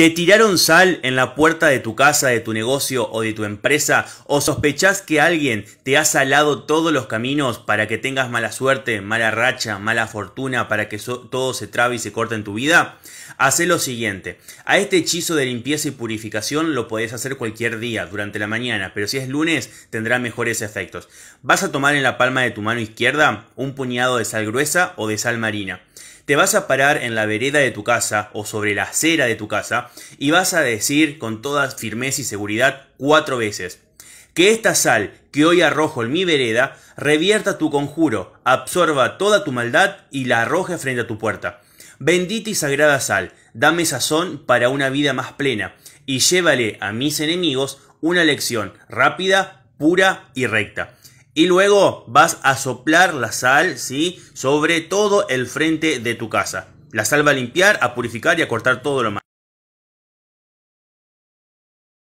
¿Te tiraron sal en la puerta de tu casa, de tu negocio o de tu empresa? ¿O sospechás que alguien te ha salado todos los caminos para que tengas mala suerte, mala racha, mala fortuna, para que todo se trabe y se corte en tu vida? Hacé lo siguiente. A este hechizo de limpieza y purificación lo podés hacer cualquier día, durante la mañana, pero si es lunes tendrá mejores efectos. Vas a tomar en la palma de tu mano izquierda un puñado de sal gruesa o de sal marina te vas a parar en la vereda de tu casa o sobre la acera de tu casa y vas a decir con toda firmeza y seguridad cuatro veces, que esta sal que hoy arrojo en mi vereda revierta tu conjuro, absorba toda tu maldad y la arroje frente a tu puerta. Bendita y sagrada sal, dame sazón para una vida más plena, y llévale a mis enemigos una lección rápida, pura y recta. Y luego vas a soplar la sal, ¿sí? Sobre todo el frente de tu casa. La sal va a limpiar, a purificar y a cortar todo lo malo.